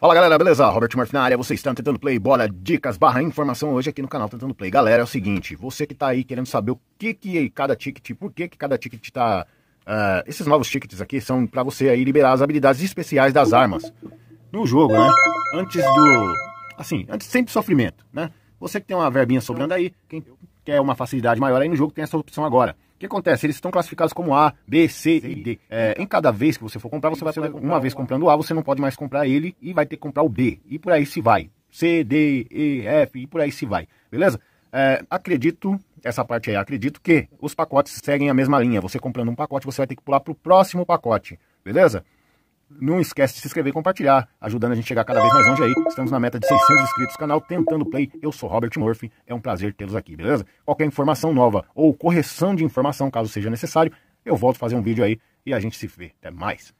Fala galera, beleza? Robert Murphy na área, você está tentando play, bola dicas barra informação hoje aqui no canal Tentando Play. Galera, é o seguinte, você que está aí querendo saber o que que é cada ticket, por que que cada ticket está... Uh, ah, esses novos tickets aqui são para você aí liberar as habilidades especiais das armas no jogo, né? Antes do... assim, antes sempre sofrimento, né? Você que tem uma verbinha sobrando aí, quem quer uma facilidade maior aí no jogo tem essa opção agora. O que acontece? Eles estão classificados como A, B, C e D. É, em cada vez que você for comprar, você vai poder, uma vez comprando o A, você não pode mais comprar ele e vai ter que comprar o B. E por aí se vai. C, D, E, F e por aí se vai. Beleza? É, acredito, essa parte aí, acredito que os pacotes seguem a mesma linha. Você comprando um pacote, você vai ter que pular para o próximo pacote. Beleza? Não esquece de se inscrever e compartilhar, ajudando a gente a chegar cada vez mais longe aí. Estamos na meta de 600 inscritos no canal Tentando Play. Eu sou Robert Murphy, é um prazer tê-los aqui, beleza? Qualquer informação nova ou correção de informação, caso seja necessário, eu volto a fazer um vídeo aí e a gente se vê. Até mais!